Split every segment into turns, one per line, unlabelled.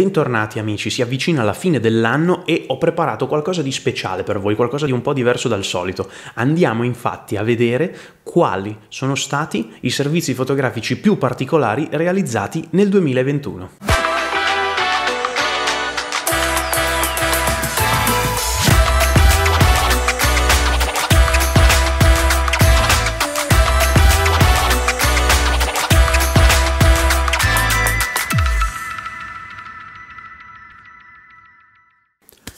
Bentornati amici, si avvicina la fine dell'anno e ho preparato qualcosa di speciale per voi, qualcosa di un po' diverso dal solito. Andiamo infatti a vedere quali sono stati i servizi fotografici più particolari realizzati nel 2021.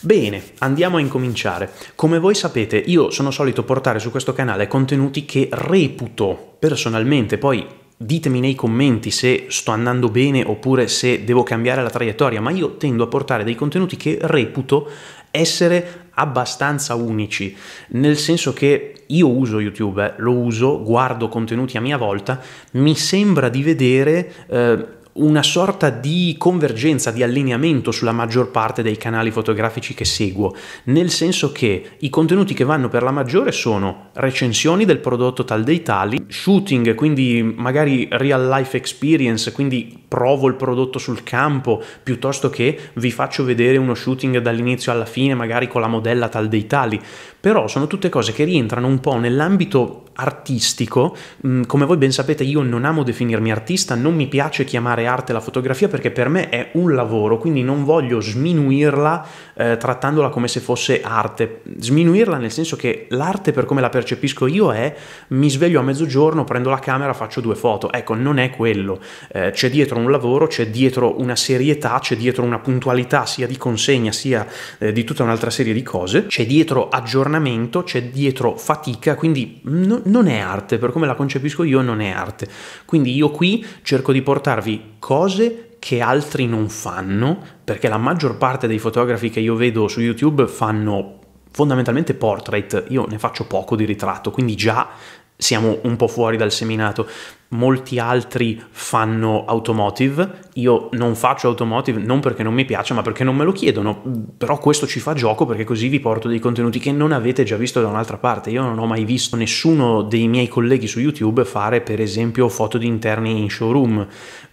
Bene, andiamo a incominciare. Come voi sapete, io sono solito portare su questo canale contenuti che reputo personalmente, poi ditemi nei commenti se sto andando bene oppure se devo cambiare la traiettoria, ma io tendo a portare dei contenuti che reputo essere abbastanza unici, nel senso che io uso YouTube, eh, lo uso, guardo contenuti a mia volta, mi sembra di vedere... Eh, una sorta di convergenza, di allineamento sulla maggior parte dei canali fotografici che seguo, nel senso che i contenuti che vanno per la maggiore sono recensioni del prodotto tal dei tali, shooting, quindi magari real life experience, quindi provo il prodotto sul campo, piuttosto che vi faccio vedere uno shooting dall'inizio alla fine, magari con la modella tal dei tali però sono tutte cose che rientrano un po' nell'ambito artistico, mm, come voi ben sapete io non amo definirmi artista, non mi piace chiamare arte la fotografia perché per me è un lavoro, quindi non voglio sminuirla eh, trattandola come se fosse arte, sminuirla nel senso che l'arte per come la percepisco io è mi sveglio a mezzogiorno, prendo la camera, faccio due foto, ecco non è quello, eh, c'è dietro un lavoro, c'è dietro una serietà, c'è dietro una puntualità sia di consegna sia eh, di tutta un'altra serie di cose, c'è dietro aggiornamento aggiornamento, c'è dietro fatica, quindi no, non è arte, per come la concepisco io non è arte. Quindi io qui cerco di portarvi cose che altri non fanno, perché la maggior parte dei fotografi che io vedo su YouTube fanno fondamentalmente portrait, io ne faccio poco di ritratto, quindi già siamo un po' fuori dal seminato, molti altri fanno automotive, io non faccio automotive non perché non mi piace, ma perché non me lo chiedono, però questo ci fa gioco perché così vi porto dei contenuti che non avete già visto da un'altra parte. Io non ho mai visto nessuno dei miei colleghi su YouTube fare per esempio foto di interni in showroom,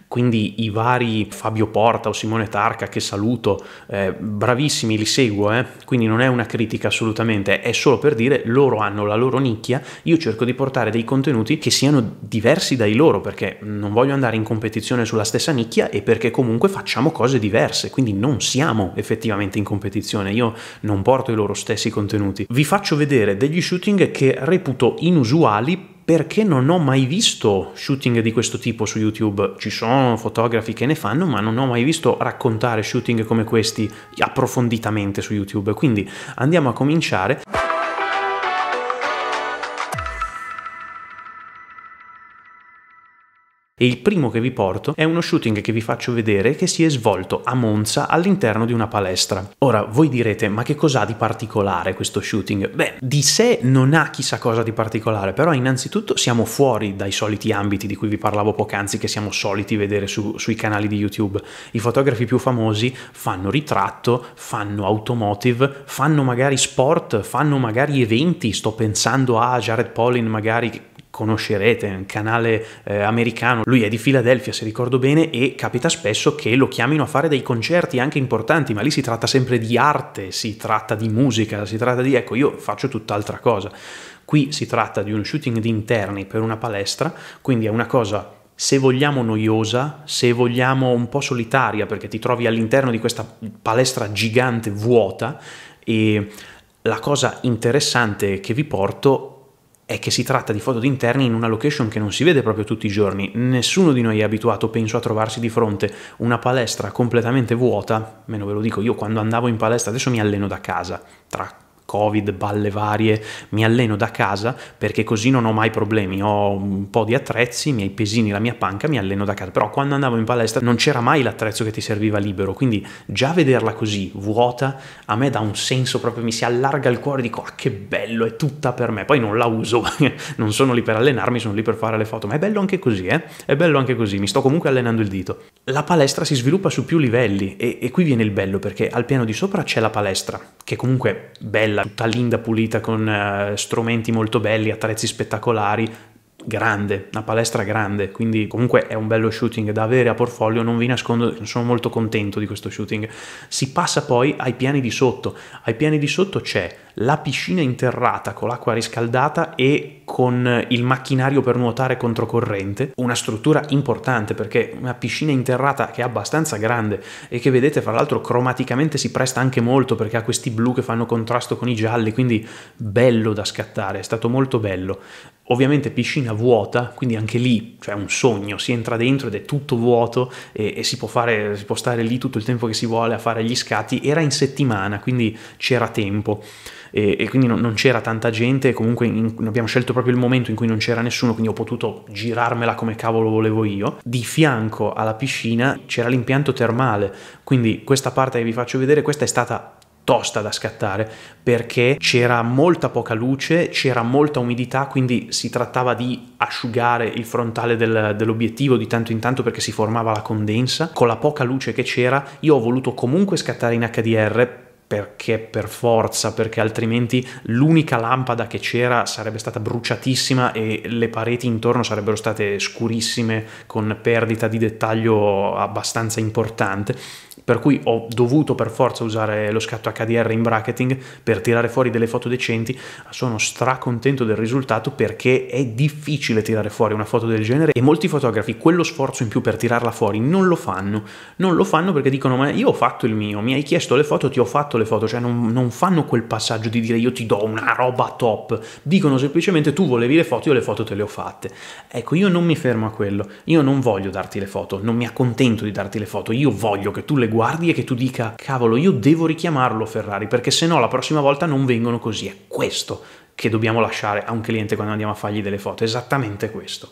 quindi i vari Fabio Porta o Simone Tarca che saluto, eh, bravissimi, li seguo, eh? quindi non è una critica assolutamente, è solo per dire loro hanno la loro nicchia, io cerco di portare dei contenuti che siano diversi dai loro perché non voglio andare in competizione sulla stessa nicchia e perché comunque facciamo cose diverse, quindi non siamo effettivamente in competizione, io non porto i loro stessi contenuti. Vi faccio vedere degli shooting che reputo inusuali perché non ho mai visto shooting di questo tipo su YouTube. Ci sono fotografi che ne fanno, ma non ho mai visto raccontare shooting come questi approfonditamente su YouTube. Quindi andiamo a cominciare. e il primo che vi porto è uno shooting che vi faccio vedere che si è svolto a Monza all'interno di una palestra. Ora voi direte ma che cos'ha di particolare questo shooting? Beh, di sé non ha chissà cosa di particolare, però innanzitutto siamo fuori dai soliti ambiti di cui vi parlavo poc'anzi che siamo soliti vedere su, sui canali di YouTube. I fotografi più famosi fanno ritratto, fanno automotive, fanno magari sport, fanno magari eventi, sto pensando a Jared Pollin magari conoscerete, un canale eh, americano, lui è di Filadelfia se ricordo bene e capita spesso che lo chiamino a fare dei concerti anche importanti, ma lì si tratta sempre di arte, si tratta di musica, si tratta di ecco io faccio tutt'altra cosa. Qui si tratta di uno shooting di interni per una palestra, quindi è una cosa se vogliamo noiosa, se vogliamo un po' solitaria perché ti trovi all'interno di questa palestra gigante vuota e la cosa interessante che vi porto è che si tratta di foto d'interni in una location che non si vede proprio tutti i giorni. Nessuno di noi è abituato, penso, a trovarsi di fronte una palestra completamente vuota, meno ve lo dico io, quando andavo in palestra adesso mi alleno da casa, tra covid, balle varie, mi alleno da casa perché così non ho mai problemi, ho un po' di attrezzi, i miei pesini, la mia panca, mi alleno da casa, però quando andavo in palestra non c'era mai l'attrezzo che ti serviva libero, quindi già vederla così vuota a me dà un senso proprio, mi si allarga il cuore, dico ah che bello, è tutta per me, poi non la uso, non sono lì per allenarmi, sono lì per fare le foto, ma è bello anche così, eh? è bello anche così, mi sto comunque allenando il dito. La palestra si sviluppa su più livelli e, e qui viene il bello perché al piano di sopra c'è la palestra, che comunque bella, bella, tutta linda, pulita, con uh, strumenti molto belli, attrezzi spettacolari, grande, una palestra grande, quindi comunque è un bello shooting da avere a portfolio, non vi nascondo, sono molto contento di questo shooting. Si passa poi ai piani di sotto, ai piani di sotto c'è la piscina interrata con l'acqua riscaldata e con il macchinario per nuotare controcorrente, una struttura importante perché una piscina interrata che è abbastanza grande e che vedete fra l'altro cromaticamente si presta anche molto perché ha questi blu che fanno contrasto con i gialli, quindi bello da scattare, è stato molto bello. Ovviamente piscina vuota, quindi anche lì cioè un sogno, si entra dentro ed è tutto vuoto e, e si, può fare, si può stare lì tutto il tempo che si vuole a fare gli scatti. Era in settimana, quindi c'era tempo. E, e, quindi non, non, c'era tanta gente, comunque in, abbiamo scelto proprio il momento in cui non c'era nessuno, quindi ho potuto girarmela come cavolo volevo io. Di fianco alla piscina c'era l'impianto termale, quindi questa parte che vi faccio vedere, questa è stata tosta da scattare perché c'era molta poca luce, c'era molta umidità, quindi si trattava di asciugare il frontale del, dell'obiettivo di tanto in tanto perché si formava la condensa. Con la poca luce che c'era, io ho voluto comunque scattare in HDR perché per forza, perché altrimenti l'unica lampada che c'era sarebbe stata bruciatissima e le pareti intorno sarebbero state scurissime con perdita di dettaglio abbastanza importante per cui ho dovuto per forza usare lo scatto HDR in bracketing per tirare fuori delle foto decenti. Sono stracontento del risultato perché è difficile tirare fuori una foto del genere e molti fotografi quello sforzo in più per tirarla fuori non lo fanno. Non lo fanno perché dicono ma io ho fatto il mio, mi hai chiesto le foto, ti ho fatto le foto, cioè non, non fanno quel passaggio di dire io ti do una roba top, dicono semplicemente tu volevi le foto, io le foto te le ho fatte. Ecco, io non mi fermo a quello, io non voglio darti le foto, non mi accontento di darti le foto, io voglio che tu le guardi guardi e che tu dica cavolo io devo richiamarlo Ferrari perché se no la prossima volta non vengono così, è questo che dobbiamo lasciare a un cliente quando andiamo a fargli delle foto, esattamente questo.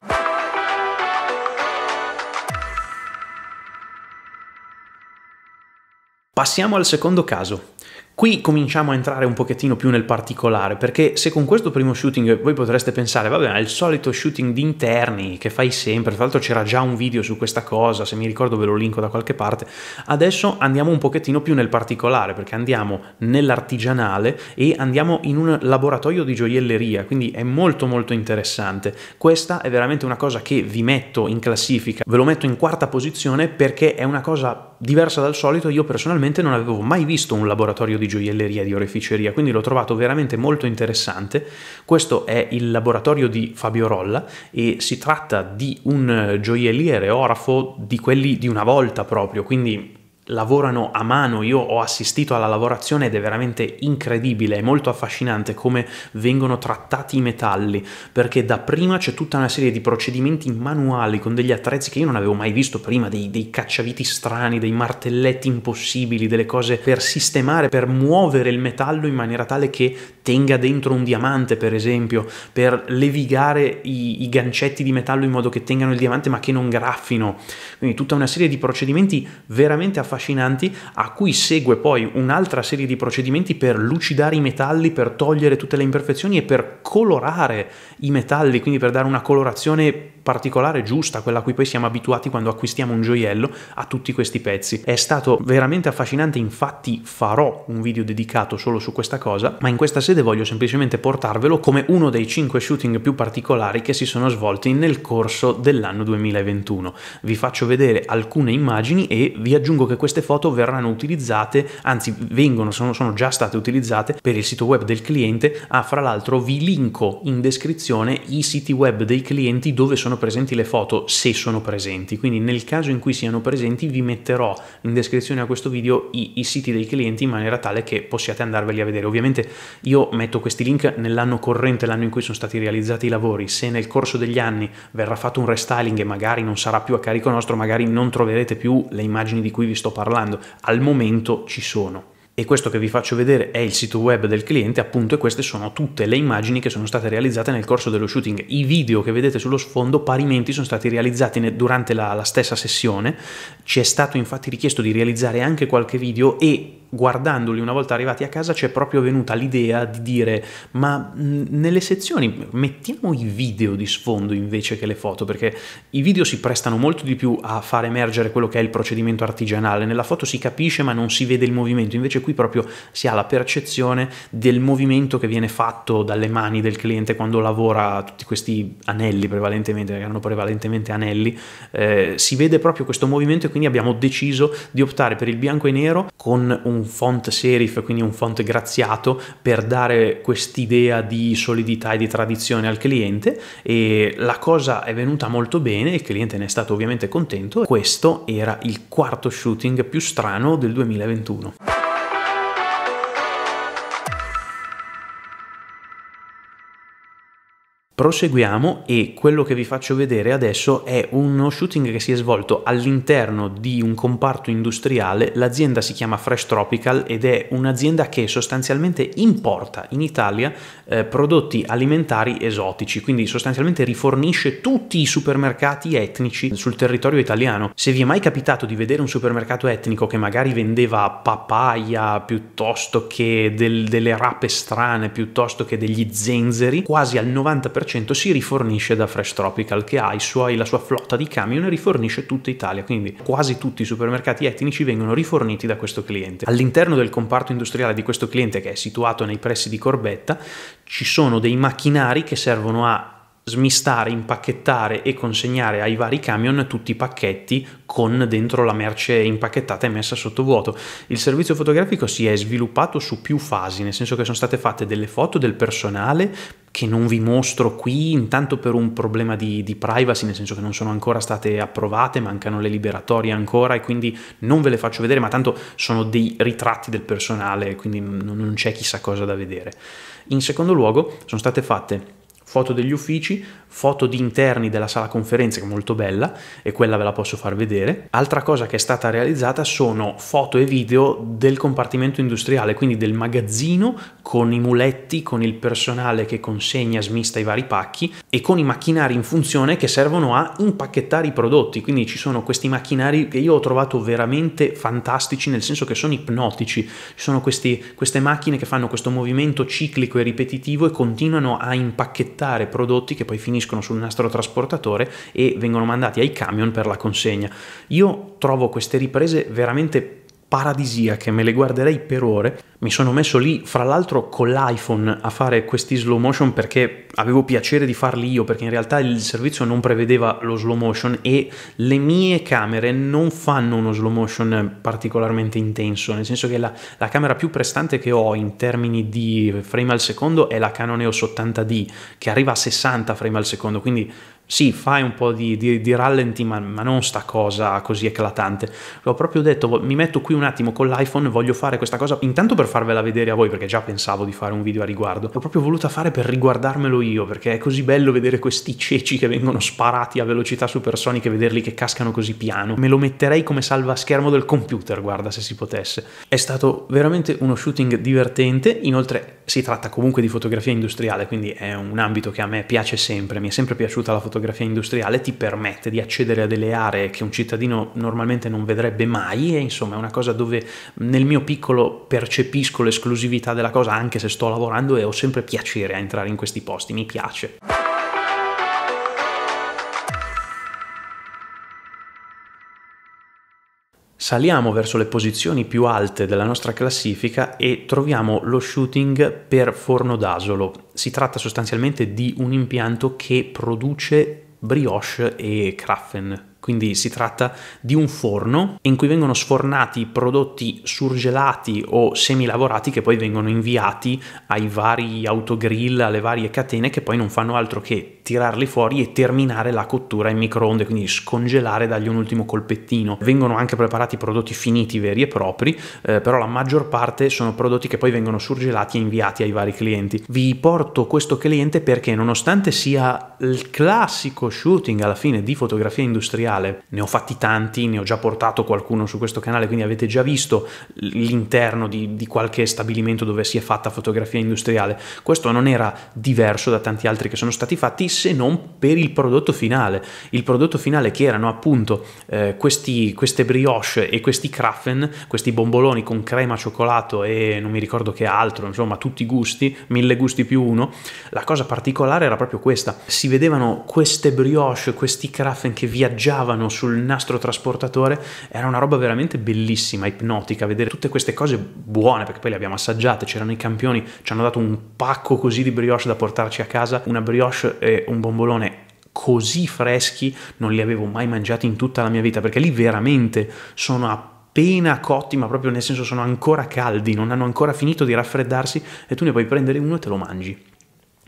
Passiamo al secondo caso, Qui cominciamo a entrare un pochettino più nel particolare, perché se con questo primo shooting voi potreste pensare, vabbè, è il solito shooting di interni che fai sempre, tra l'altro c'era già un video su questa cosa, se mi ricordo ve lo linko da qualche parte, adesso andiamo un pochettino più nel particolare, perché andiamo nell'artigianale e andiamo in un laboratorio di gioielleria, quindi è molto molto interessante. Questa è veramente una cosa che vi metto in classifica, ve lo metto in quarta posizione perché è una cosa diversa dal solito, io personalmente non avevo mai visto un laboratorio di gioielleria, di oreficeria, quindi l'ho trovato veramente molto interessante. Questo è il laboratorio di Fabio Rolla e si tratta di un gioielliere orafo di quelli di una volta proprio, quindi lavorano a mano, io ho assistito alla lavorazione ed è veramente incredibile, è molto affascinante come vengono trattati i metalli, perché da prima c'è tutta una serie di procedimenti manuali con degli attrezzi che io non avevo mai visto prima, dei, dei cacciaviti strani, dei martelletti impossibili, delle cose per sistemare, per muovere il metallo in maniera tale che tenga dentro un diamante per esempio, per levigare i, i gancetti di metallo in modo che tengano il diamante ma che non graffino, quindi tutta una serie di procedimenti veramente affascinanti affascinanti a cui segue poi un'altra serie di procedimenti per lucidare i metalli, per togliere tutte le imperfezioni e per colorare i metalli, quindi per dare una colorazione particolare giusta, quella a cui poi siamo abituati quando acquistiamo un gioiello, a tutti questi pezzi. È stato veramente affascinante, infatti farò un video dedicato solo su questa cosa, ma in questa sede voglio semplicemente portarvelo come uno dei 5 shooting più particolari che si sono svolti nel corso dell'anno 2021. Vi faccio vedere alcune immagini e vi aggiungo che queste foto verranno utilizzate, anzi vengono, sono, sono già state utilizzate per il sito web del cliente, ah fra l'altro vi linko in descrizione i siti web dei clienti dove sono sono presenti le foto, se sono presenti, quindi nel caso in cui siano presenti vi metterò in descrizione a questo video i, i siti dei clienti in maniera tale che possiate andarveli a vedere. Ovviamente io metto questi link nell'anno corrente, l'anno in cui sono stati realizzati i lavori, se nel corso degli anni verrà fatto un restyling e magari non sarà più a carico nostro, magari non troverete più le immagini di cui vi sto parlando, al momento ci sono e questo che vi faccio vedere è il sito web del cliente, appunto, e queste sono tutte le immagini che sono state realizzate nel corso dello shooting. I video che vedete sullo sfondo parimenti sono stati realizzati durante la, la stessa sessione, ci è stato infatti richiesto di realizzare anche qualche video e guardandoli una volta arrivati a casa ci è proprio venuta l'idea di dire ma nelle sezioni mettiamo i video di sfondo invece che le foto perché i video si prestano molto di più a far emergere quello che è il procedimento artigianale nella foto si capisce ma non si vede il movimento invece qui proprio si ha la percezione del movimento che viene fatto dalle mani del cliente quando lavora tutti questi anelli prevalentemente perché hanno prevalentemente anelli eh, si vede proprio questo movimento e quindi abbiamo deciso di optare per il bianco e nero con un un font serif, quindi un font graziato, per dare quest'idea di solidità e di tradizione al cliente e la cosa è venuta molto bene, il cliente ne è stato ovviamente contento. Questo era il quarto shooting più strano del 2021. Proseguiamo e quello che vi faccio vedere adesso è uno shooting che si è svolto all'interno di un comparto industriale, l'azienda si chiama Fresh Tropical ed è un'azienda che sostanzialmente importa in Italia eh, prodotti alimentari esotici, quindi sostanzialmente rifornisce tutti i supermercati etnici sul territorio italiano. Se vi è mai capitato di vedere un supermercato etnico che magari vendeva papaya piuttosto che del, delle rape strane, piuttosto che degli zenzeri, quasi al 90% 100% si rifornisce da Fresh Tropical che ha suoi, la sua flotta di camion e rifornisce tutta Italia, quindi quasi tutti i supermercati etnici vengono riforniti da questo cliente. All'interno del comparto industriale di questo cliente che è situato nei pressi di Corbetta ci sono dei macchinari che servono a smistare, impacchettare e consegnare ai vari camion tutti i pacchetti con dentro la merce impacchettata e messa sotto vuoto. Il servizio fotografico si è sviluppato su più fasi, nel senso che sono state fatte delle foto del personale che non vi mostro qui, intanto per un problema di, di, privacy, nel senso che non sono ancora state approvate, mancano le liberatorie ancora e quindi non ve le faccio vedere, ma tanto sono dei ritratti del personale, quindi non c'è chissà cosa da vedere. In secondo luogo sono state fatte foto degli uffici, foto di interni della sala conferenze che è molto bella e quella ve la posso far vedere. Altra cosa che è stata realizzata sono foto e video del compartimento industriale, quindi del magazzino con i muletti, con il personale che consegna, smista i vari pacchi e con i macchinari in funzione che servono a impacchettare i prodotti. Quindi ci sono questi macchinari che io ho trovato veramente fantastici, nel senso che sono ipnotici. Ci sono questi, queste macchine che fanno questo movimento ciclico e ripetitivo e continuano a impacchettare prodotti che poi finiscono finiscono sul nastro trasportatore e vengono mandati ai camion per la consegna. Io trovo queste riprese veramente paradisiache, me le guarderei per ore. Mi sono messo lì, fra l'altro con l'iPhone, a fare questi slow motion perché avevo piacere di farli io, perché in realtà il servizio non prevedeva lo slow motion e le mie camere non fanno uno slow motion particolarmente intenso, nel senso che la, la camera più prestante che ho in termini di frame al secondo è la Canon EOS 80D, che arriva a 60 frame al secondo, quindi sì, fai un po' di, di, di rallenti, ma, ma, non sta cosa così eclatante. L'ho proprio detto, mi metto qui un attimo con l'iPhone, voglio fare questa cosa, intanto per farvela vedere a voi, perché già pensavo di fare un video a riguardo. L'ho proprio voluta fare per riguardarmelo io, perché è così bello vedere questi ceci che vengono sparati a velocità supersonica e vederli che cascano così piano. Me lo metterei come salvaschermo del computer, guarda, se si potesse. È stato veramente uno shooting divertente, inoltre si tratta comunque di fotografia industriale, quindi è un ambito che a me piace sempre, mi è sempre piaciuta la fotografia fotografia industriale ti permette di accedere a delle aree che un cittadino normalmente non vedrebbe mai e insomma è una cosa dove nel mio piccolo percepisco l'esclusività della cosa anche se sto lavorando e ho sempre piacere a entrare in questi posti, mi piace. saliamo verso le posizioni più alte della nostra classifica e troviamo lo shooting per forno d'asolo. Si tratta sostanzialmente di un impianto che produce brioche e kraffen, quindi si tratta di un forno in cui vengono sfornati prodotti surgelati o semilavorati che poi vengono inviati ai vari autogrill, alle varie catene che poi non fanno altro che tirarli fuori e terminare la cottura in microonde, quindi scongelare dagli un ultimo colpettino. Vengono anche preparati prodotti finiti veri e propri, eh, però la maggior parte sono prodotti che poi vengono surgelati e inviati ai vari clienti. Vi porto questo cliente perché nonostante sia il classico shooting alla fine di fotografia industriale, mondiale. Ne ho fatti tanti, ne ho già portato qualcuno su questo canale, quindi avete già visto l'interno di, di qualche stabilimento dove si è fatta fotografia industriale. Questo non era diverso da tanti altri che sono stati fatti, se non per il prodotto finale. Il prodotto finale che erano appunto eh, questi, queste brioche e questi kraffen, questi bomboloni con crema, cioccolato e non mi ricordo che altro, insomma tutti i gusti, mille gusti più uno. La cosa particolare era proprio questa, si vedevano queste brioche, questi kraffen che viaggiavano passavano sul nastro trasportatore, era una roba veramente bellissima, ipnotica, vedere tutte queste cose buone, perché poi le abbiamo assaggiate, c'erano i campioni, ci hanno dato un pacco così di brioche da portarci a casa, una brioche e un bombolone così freschi non li avevo mai mangiati in tutta la mia vita, perché lì veramente sono a appena cotti, ma proprio nel senso sono ancora caldi, non hanno ancora finito di raffreddarsi e tu ne puoi prendere uno e te lo mangi.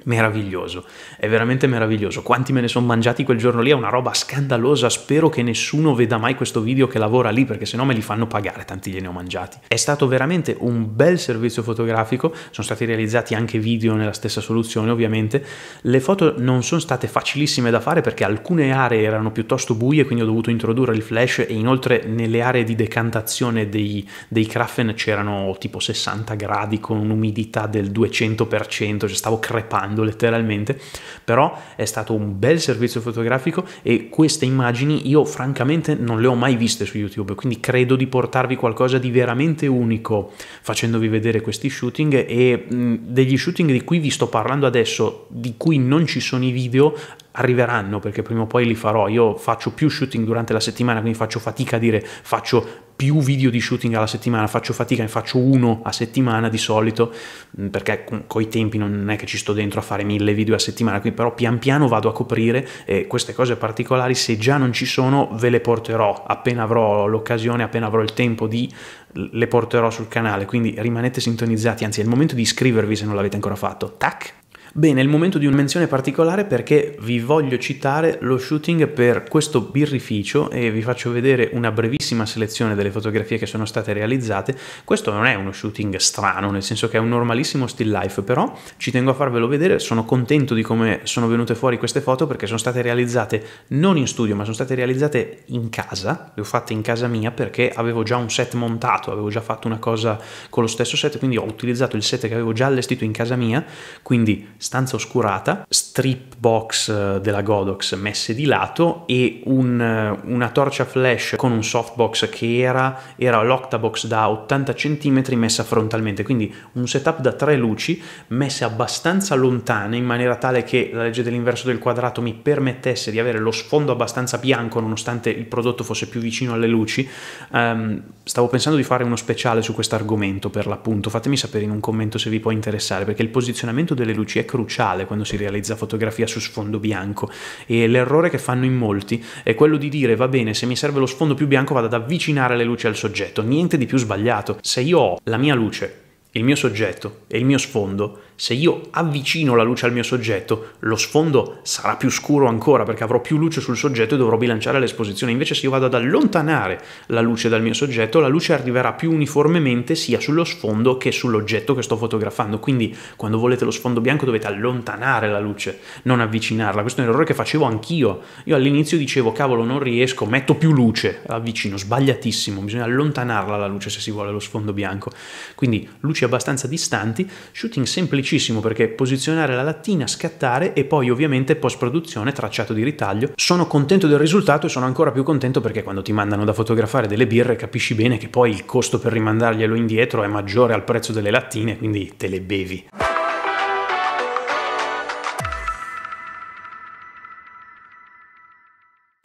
Meraviglioso, è veramente meraviglioso. Quanti me ne sono mangiati quel giorno lì è una roba scandalosa. Spero che nessuno veda mai questo video che lavora lì perché sennò me li fanno pagare. Tanti gliene ho mangiati. È stato veramente un bel servizio fotografico. Sono stati realizzati anche video nella stessa soluzione, ovviamente. Le foto non sono state facilissime da fare perché alcune aree erano piuttosto buie, quindi ho dovuto introdurre il flash. E inoltre, nelle aree di decantazione dei, dei Kraffen c'erano tipo 60 gradi con un'umidità del 200%. Cioè stavo crepando sparando letteralmente, però è stato un bel servizio fotografico e queste immagini io francamente non le ho mai viste su YouTube, quindi credo di portarvi qualcosa di veramente unico facendovi vedere questi shooting e mh, mm, degli shooting di cui vi sto parlando adesso, di cui non ci sono i video, arriveranno perché prima o poi li farò. Io faccio più shooting durante la settimana, quindi faccio fatica a dire faccio più video di shooting alla settimana, faccio fatica, ne faccio uno a settimana di solito, mm, perché con i tempi non è che ci sto dentro a fare mille video a settimana, quindi però pian piano vado a coprire e queste cose particolari se già non ci sono ve le porterò appena avrò l'occasione, appena avrò il tempo di le porterò sul canale, quindi rimanete sintonizzati, anzi è il momento di iscrivervi se non l'avete ancora fatto. Tac! Bene, è il momento di una menzione particolare perché vi voglio citare lo shooting per questo birrificio e vi faccio vedere una brevissima selezione delle fotografie che sono state realizzate. Questo non è uno shooting strano, nel senso che è un normalissimo still life, però ci tengo a farvelo vedere, sono contento di come sono venute fuori queste foto perché sono state realizzate non in studio, ma sono state realizzate in casa, le ho fatte in casa mia perché avevo già un set montato, avevo già fatto una cosa con lo stesso set, quindi ho utilizzato il set che avevo già allestito in casa mia, quindi stanza oscurata, strip box eh, della Godox messe di lato e un, eh, una torcia flash con un softbox che era, era l'Octabox da 80 cm messa frontalmente, quindi un setup da tre luci messe abbastanza lontane in maniera tale che la legge dell'inverso del quadrato mi permettesse di avere lo sfondo abbastanza bianco nonostante il prodotto fosse più vicino alle luci. Um, stavo pensando di fare uno speciale su questo argomento per l'appunto, fatemi sapere in un commento se vi può interessare perché il posizionamento delle luci è cruciale quando si realizza fotografia su sfondo bianco e l'errore che fanno in molti è quello di dire va bene, se mi serve lo sfondo più bianco vado ad avvicinare le luci al soggetto, niente di più sbagliato. Se io ho la mia luce, il mio soggetto e il mio sfondo, se io avvicino la luce al mio soggetto, lo sfondo sarà più scuro ancora perché avrò più luce sul soggetto e dovrò bilanciare l'esposizione. Invece se io vado ad allontanare la luce dal mio soggetto, la luce arriverà più uniformemente sia sullo sfondo che sull'oggetto che sto fotografando. Quindi quando volete lo sfondo bianco dovete allontanare la luce, non avvicinarla. Questo è un errore che facevo anch'io. Io all'inizio dicevo, cavolo, non riesco, metto più luce, avvicino, sbagliatissimo, bisogna allontanarla la luce se si vuole lo sfondo bianco. Quindi luci abbastanza distanti, shooting semplice semplicissimo perché posizionare la lattina, scattare e poi ovviamente post produzione, tracciato di ritaglio. Sono contento del risultato e sono ancora più contento perché quando ti mandano da fotografare delle birre capisci bene che poi il costo per rimandarglielo indietro è maggiore al prezzo delle lattine, quindi te le bevi.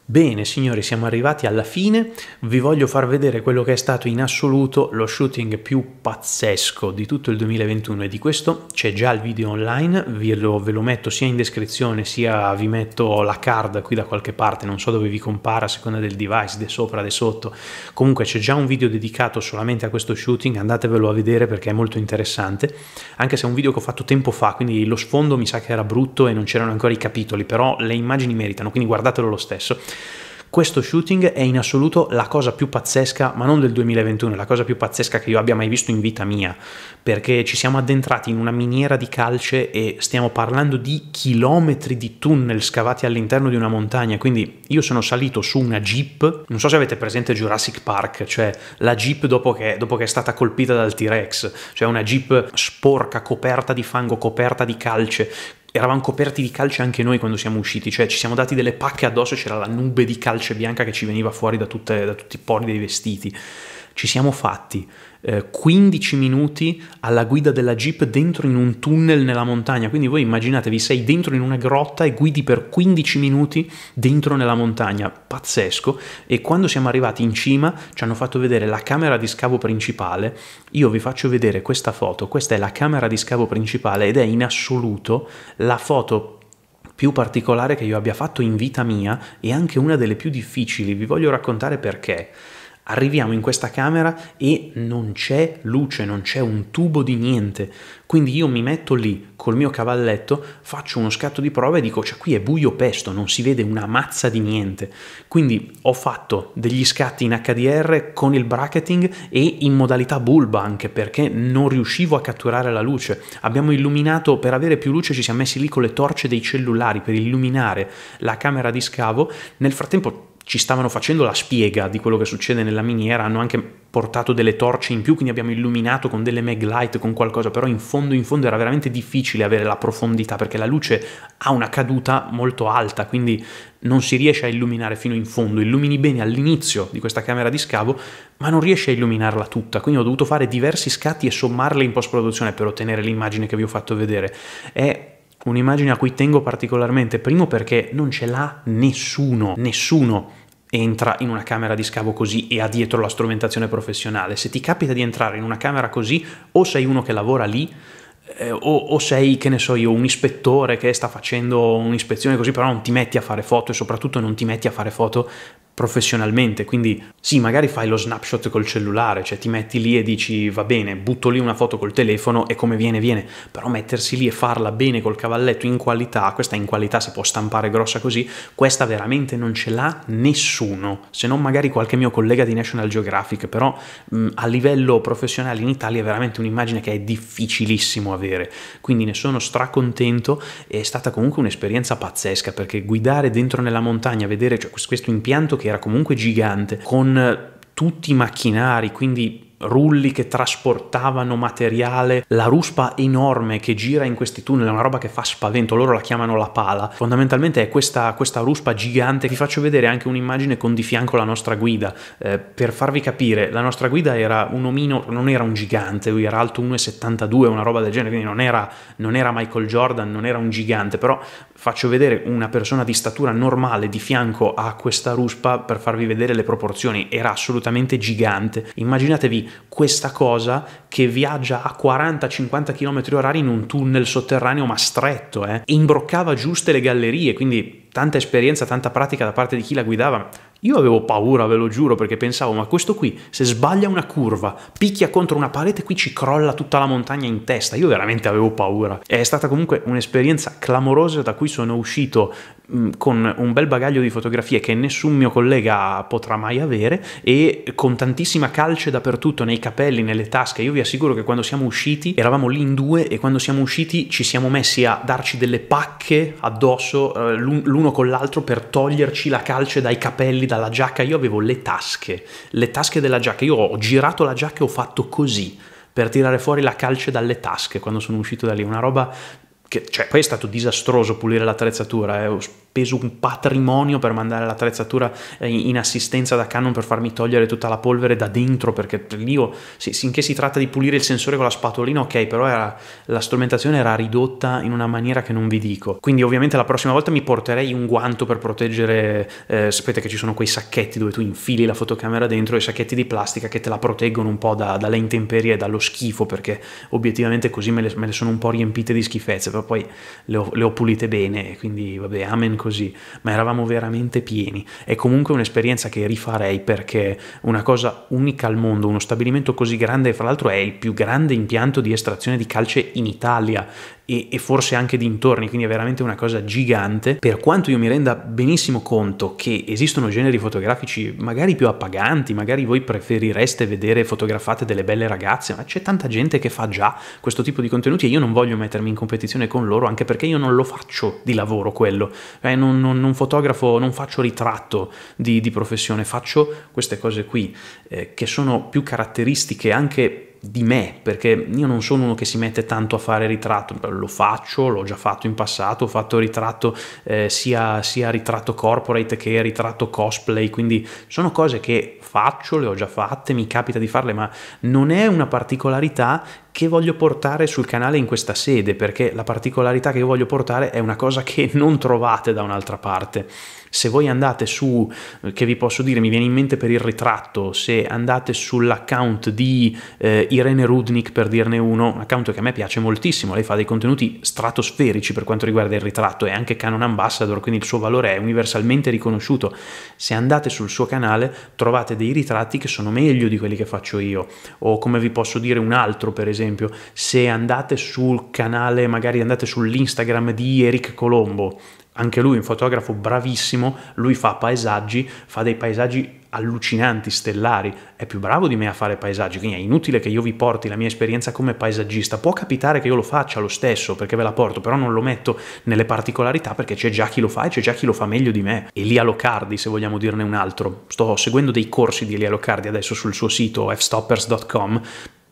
Bene signori, siamo arrivati alla fine, vi voglio far vedere quello che è stato in assoluto lo shooting più pazzesco di tutto il 2021 e di questo c'è già il video online, ve lo, ve lo, metto sia in descrizione sia vi metto la card qui da qualche parte, non so dove vi compara a seconda del device, de sopra, de sotto, comunque c'è già un video dedicato solamente a questo shooting, andatevelo a vedere perché è molto interessante, anche se è un video che ho fatto tempo fa, quindi lo sfondo mi sa che era brutto e non c'erano ancora i capitoli, però le immagini meritano, quindi guardatelo lo stesso questo shooting è in assoluto la cosa più pazzesca, ma non del 2021, la cosa più pazzesca che io abbia mai visto in vita mia, perché ci siamo addentrati in una miniera di calce e stiamo parlando di chilometri di tunnel scavati all'interno di una montagna, quindi io sono salito su una jeep, non so se avete presente Jurassic Park, cioè la jeep dopo che, dopo che è stata colpita dal T-Rex, cioè una jeep sporca, coperta di fango, coperta di calce, eravamo coperti di calce anche noi quando siamo usciti, cioè ci siamo dati delle pacche addosso e c'era la nube di calce bianca che ci veniva fuori da, tutte, da tutti i pori dei vestiti. Ci siamo fatti eh, 15 minuti alla guida della jeep dentro in un tunnel nella montagna, quindi voi immaginatevi sei dentro in una grotta e guidi per 15 minuti dentro nella montagna, pazzesco, e quando siamo arrivati in cima ci hanno fatto vedere la camera di scavo principale, io vi faccio vedere questa foto, questa è la camera di scavo principale ed è in assoluto la foto più particolare che io abbia fatto in vita mia e anche una delle più difficili, vi voglio raccontare perché. Arriviamo in questa camera e non c'è luce, non c'è un tubo di niente. Quindi io mi metto lì col mio cavalletto, faccio uno scatto di prova e dico, cioè qui è buio pesto, non si vede una mazza di niente. Quindi ho fatto degli scatti in HDR con il bracketing e in modalità bulba anche perché non riuscivo a catturare la luce. Abbiamo illuminato, per avere più luce ci siamo messi lì con le torce dei cellulari per illuminare la camera di scavo. Nel frattempo ci stavano facendo la spiega di quello che succede nella miniera, hanno anche portato delle torce in più, quindi abbiamo illuminato con delle mag light, con qualcosa, però in fondo, in fondo era veramente difficile avere la profondità perché la luce ha una caduta molto alta, quindi non si riesce a illuminare fino in fondo, illumini bene all'inizio di questa camera di scavo, ma non riesce a illuminarla tutta, quindi ho dovuto fare diversi scatti e sommarle in post-produzione per ottenere l'immagine che vi ho fatto vedere. È un'immagine a cui tengo particolarmente, primo perché non ce l'ha nessuno, nessuno entra in una camera di scavo così e ha dietro la strumentazione professionale. Se ti capita di entrare in una camera così, o sei uno che lavora lì, eh, o, o, sei, che ne so io, un ispettore che sta facendo un'ispezione così, però non ti metti a fare foto e soprattutto non ti metti a fare foto professionalmente, quindi sì, magari fai lo snapshot col cellulare, cioè ti metti lì e dici va bene, butto lì una foto col telefono e come viene viene, però mettersi lì e farla bene col cavalletto in qualità, questa in qualità si può stampare grossa così, questa veramente non ce l'ha nessuno, se non magari qualche mio collega di National Geographic, però mh, a livello professionale in Italia è veramente un'immagine che è difficilissimo avere, quindi ne sono stracontento, è stata comunque un'esperienza pazzesca perché guidare dentro nella montagna, vedere cioè, questo impianto che che era comunque gigante, con tutti i macchinari, quindi rulli che trasportavano materiale, la ruspa enorme che gira in questi tunnel, è una roba che fa spavento, loro la chiamano la pala. Fondamentalmente è questa, questa ruspa gigante, vi faccio vedere anche un'immagine con di fianco la nostra guida, eh, per farvi capire, la nostra guida era un omino, non era un gigante, lui era alto 1,72, una roba del genere, quindi non era, non era Michael Jordan, non era un gigante, però faccio vedere una persona di statura normale di fianco a questa ruspa per farvi vedere le proporzioni, era assolutamente gigante. Immaginatevi questa cosa che viaggia a 40-50 km orari in un tunnel sotterraneo ma stretto, eh? e imbroccava giuste le gallerie, quindi tanta esperienza, tanta pratica da parte di chi la guidava, io avevo paura, ve lo giuro, perché pensavo, ma questo qui, se sbaglia una curva, picchia contro una parete, qui ci crolla tutta la montagna in testa. Io veramente avevo paura. È stata comunque un'esperienza clamorosa da cui sono uscito con un bel bagaglio di fotografie che nessun mio collega potrà mai avere e con tantissima calce dappertutto, nei capelli, nelle tasche. Io vi assicuro che quando siamo usciti eravamo lì in due e quando siamo usciti ci siamo messi a darci delle pacche addosso eh, l'uno con l'altro per toglierci la calce dai capelli, dalla giacca, io avevo le tasche, le tasche della giacca, io ho girato la giacca e ho fatto così per tirare fuori la calce dalle tasche quando sono uscito da lì, una roba che, cioè, poi è stato disastroso pulire l'attrezzatura, eh. ho speso un patrimonio per mandare l'attrezzatura eh, in assistenza da Canon per farmi togliere tutta la polvere da dentro perché io, sinché si tratta di pulire il sensore con la spatolina ok però era, la strumentazione era ridotta in una maniera che non vi dico quindi ovviamente la prossima volta mi porterei un guanto per proteggere eh, sapete che ci sono quei sacchetti dove tu infili la fotocamera dentro i sacchetti di plastica che te la proteggono un po' da, dalle intemperie e dallo schifo perché obiettivamente così me le, me le, sono un po' riempite di schifezze però poi le ho, le ho pulite bene quindi vabbè amen così, ma eravamo veramente pieni. È comunque un'esperienza che rifarei perché una cosa unica al mondo, uno stabilimento così grande, fra l'altro è il più grande impianto di estrazione di calce in Italia, e, e, forse anche dintorni, quindi è veramente una cosa gigante. Per quanto io mi renda benissimo conto che esistono generi fotografici magari più appaganti, magari voi preferireste vedere fotografate delle belle ragazze, ma c'è tanta gente che fa già questo tipo di contenuti e io non voglio mettermi in competizione con loro, anche perché io non lo faccio di lavoro quello, eh, non, non, non, fotografo, non faccio ritratto di, di professione, faccio queste cose qui eh, che sono più caratteristiche anche di me, perché io non sono uno che si mette tanto a fare ritratto, lo faccio, l'ho già fatto in passato, ho fatto ritratto eh, sia, sia ritratto corporate che ritratto cosplay, quindi sono cose che faccio, le ho già fatte, mi capita di farle, ma non è una particolarità che voglio portare sul canale in questa sede, perché la particolarità che io voglio portare è una cosa che non trovate da un'altra parte. Se voi andate su, che vi posso dire, mi viene in mente per il ritratto, se andate sull'account di eh, Irene Rudnick, per dirne uno, un account che a me piace moltissimo, lei fa dei contenuti stratosferici per quanto riguarda il ritratto, è anche Canon Ambassador, quindi il suo valore è universalmente riconosciuto. Se andate sul suo canale trovate dei ritratti che sono meglio di quelli che faccio io, o come vi posso dire un altro, per esempio, se andate sul canale, magari andate sull'Instagram di Eric Colombo, anche lui un fotografo bravissimo, lui fa paesaggi, fa dei paesaggi allucinanti, stellari, è più bravo di me a fare paesaggi, quindi è inutile che io vi porti la mia esperienza come paesaggista, può capitare che io lo faccia lo stesso perché ve la porto, però non lo metto nelle particolarità perché c'è già chi lo fa e c'è già chi lo fa meglio di me. Elia Locardi, se vogliamo dirne un altro, sto seguendo dei corsi di Elia Locardi adesso sul suo sito fstoppers.com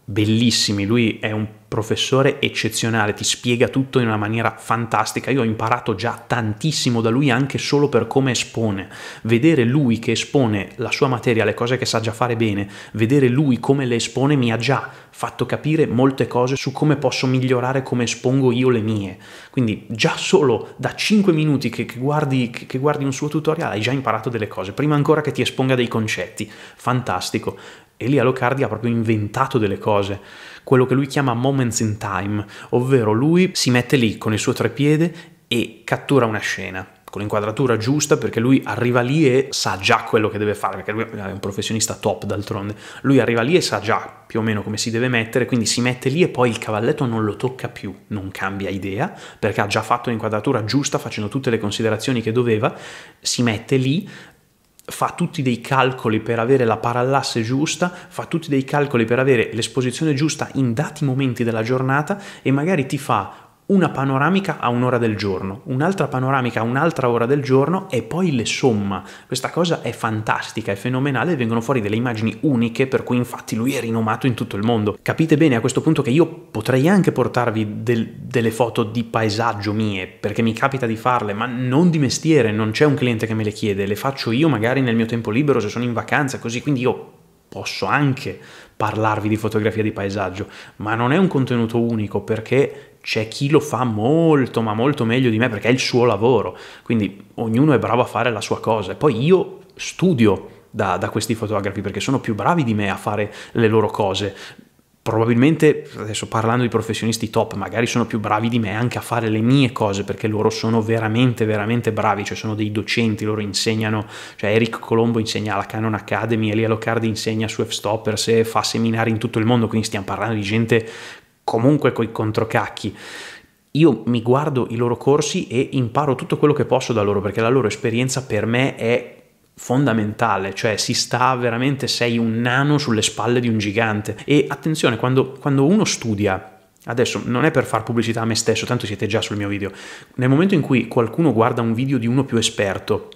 bellissimi, lui è un professore eccezionale, ti spiega tutto in una maniera fantastica. Io ho imparato già tantissimo da lui anche solo per come espone. Vedere lui che espone la sua materia, le cose che sa già fare bene, vedere lui come le espone mi ha già fatto capire molte cose su come posso migliorare come espongo io le mie. Quindi già solo da 5 minuti che, che guardi, che, che guardi un suo tutorial hai già imparato delle cose, prima ancora che ti esponga dei concetti. Fantastico. E lì Alocardi ha proprio inventato delle cose, quello che lui chiama moments in time, ovvero lui si mette lì con il suo trepiede e cattura una scena con l'inquadratura giusta perché lui arriva lì e sa già quello che deve fare, perché lui è un professionista top d'altronde, lui arriva lì e sa già più o meno come si deve mettere, quindi si mette lì e poi il cavalletto non lo tocca più, non cambia idea, perché ha già fatto l'inquadratura giusta facendo tutte le considerazioni che doveva, si mette lì, fa tutti dei calcoli per avere la parallasse giusta, fa tutti dei calcoli per avere l'esposizione giusta in dati momenti della giornata e magari ti fa una panoramica a un'ora del giorno, un'altra panoramica a un'altra ora del giorno e poi le somma. Questa cosa è fantastica, è fenomenale, e vengono fuori delle immagini uniche per cui infatti lui è rinomato in tutto il mondo. Capite bene a questo punto che io potrei anche portarvi del, delle foto di paesaggio mie, perché mi capita di farle, ma non di mestiere, non c'è un cliente che me le chiede, le faccio io magari nel mio tempo libero se sono in vacanza, così quindi io posso anche parlarvi di fotografia di paesaggio, ma non è un contenuto unico perché c'è chi lo fa molto ma molto meglio di me perché è il suo lavoro, quindi ognuno è bravo a fare la sua cosa. E poi io studio da, da questi fotografi perché sono più bravi di me a fare le loro cose. Probabilmente, adesso parlando di professionisti top, magari sono più bravi di me anche a fare le mie cose perché loro sono veramente, veramente bravi, cioè sono dei docenti, loro insegnano, cioè Eric Colombo insegna alla Canon Academy, Elia Locardi insegna su F-Stoppers e fa seminari in tutto il mondo, quindi stiamo parlando di gente comunque coi controcacchi. Io mi guardo i loro corsi e imparo tutto quello che posso da loro perché la loro esperienza per me è fondamentale, cioè si sta veramente, sei un nano sulle spalle di un gigante. E attenzione, quando, quando uno studia Adesso non è per far pubblicità a me stesso, tanto siete già sul mio video. Nel momento in cui qualcuno guarda un video di uno più esperto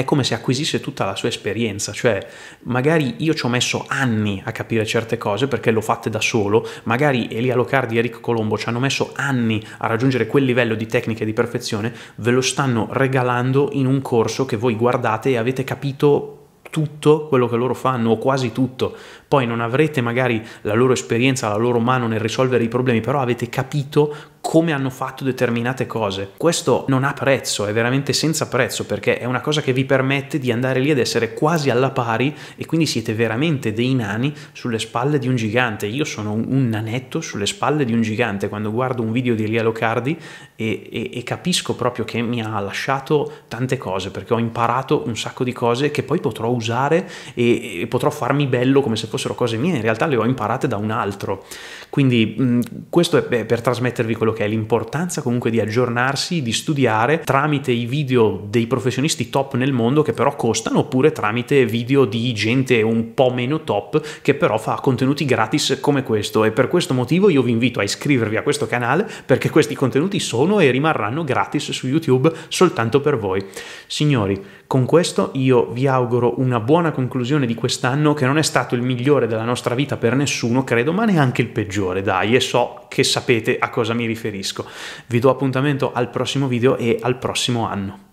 è come se acquisisse tutta la sua esperienza, cioè magari io ci ho messo anni a capire certe cose perché l'ho fatte da solo, magari Elia Locardi e Eric Colombo ci hanno messo anni a raggiungere quel livello di tecnica e di perfezione, ve lo stanno regalando in un corso che voi guardate e avete capito tutto quello che loro fanno o quasi tutto poi non avrete magari la loro esperienza, la loro mano nel risolvere i problemi, però avete capito come hanno fatto determinate cose. Questo non ha prezzo, è veramente senza prezzo perché è una cosa che vi permette di andare lì ad essere quasi alla pari e quindi siete veramente dei nani sulle spalle di un gigante. Io sono un nanetto sulle spalle di un gigante quando guardo un video di Elia Locardi e, e, e capisco proprio che mi ha lasciato tante cose perché ho imparato un sacco di cose che poi potrò usare e, e potrò farmi bello come se fosse fossero cose mie, in realtà le ho imparate da un altro. Quindi mh, mm, questo è per trasmettervi quello che è l'importanza comunque di aggiornarsi, di studiare tramite i video dei professionisti top nel mondo che però costano oppure tramite video di gente un po' meno top che però fa contenuti gratis come questo e per questo motivo io vi invito a iscrivervi a questo canale perché questi contenuti sono e rimarranno gratis su YouTube soltanto per voi. Signori, con questo io vi auguro una buona conclusione di quest'anno che non è stato il migliore migliore della nostra vita per nessuno, credo, ma neanche il peggiore, dai, e so che sapete a cosa mi riferisco. Vi do appuntamento al prossimo video e al prossimo anno.